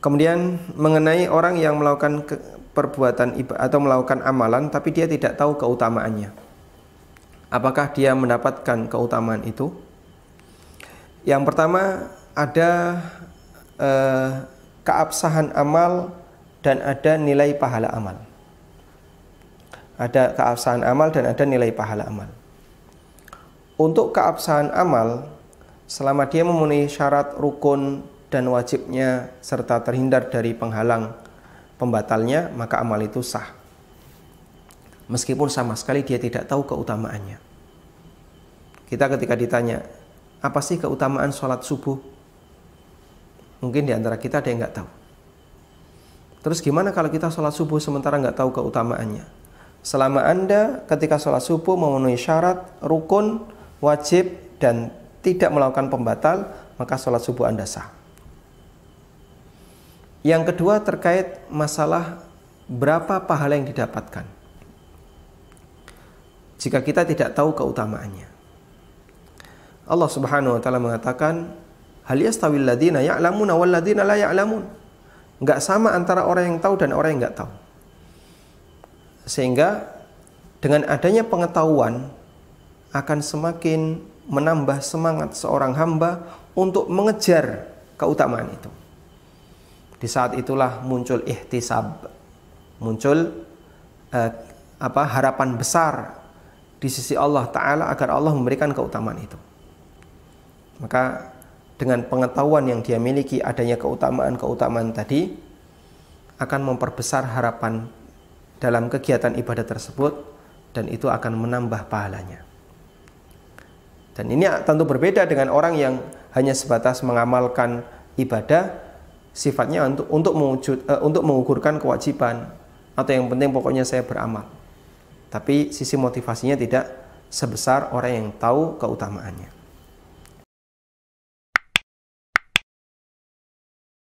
Kemudian mengenai orang yang melakukan perbuatan atau melakukan amalan tapi dia tidak tahu keutamaannya. Apakah dia mendapatkan keutamaan itu? Yang pertama ada eh, keabsahan amal dan ada nilai pahala amal. Ada keabsahan amal dan ada nilai pahala amal. Untuk keabsahan amal, selama dia memenuhi syarat rukun dan wajibnya serta terhindar dari penghalang pembatalnya, maka amal itu sah. Meskipun sama sekali dia tidak tahu keutamaannya. Kita ketika ditanya, apa sih keutamaan sholat subuh? Mungkin di antara kita ada yang nggak tahu. Terus gimana kalau kita sholat subuh sementara nggak tahu keutamaannya? Selama Anda ketika sholat subuh memenuhi syarat, rukun, wajib, dan tidak melakukan pembatal, maka sholat subuh Anda sah. Yang kedua terkait masalah berapa pahala yang didapatkan. Jika kita tidak tahu keutamaannya. Allah Subhanahu wa taala mengatakan, "Hal yastawil ladzina ya'lamuna wal ladzina la ya'lamun." Enggak sama antara orang yang tahu dan orang yang enggak tahu. Sehingga dengan adanya pengetahuan akan semakin menambah semangat seorang hamba untuk mengejar keutamaan itu. Di saat itulah muncul ihtisab, muncul eh, apa harapan besar di sisi Allah Ta'ala agar Allah memberikan keutamaan itu. Maka dengan pengetahuan yang dia miliki adanya keutamaan-keutamaan tadi akan memperbesar harapan dalam kegiatan ibadah tersebut dan itu akan menambah pahalanya. Dan ini tentu berbeda dengan orang yang hanya sebatas mengamalkan ibadah sifatnya untuk untuk mewujud uh, untuk mengukurkan kewajiban atau yang penting pokoknya saya beramal. Tapi sisi motivasinya tidak sebesar orang yang tahu keutamaannya.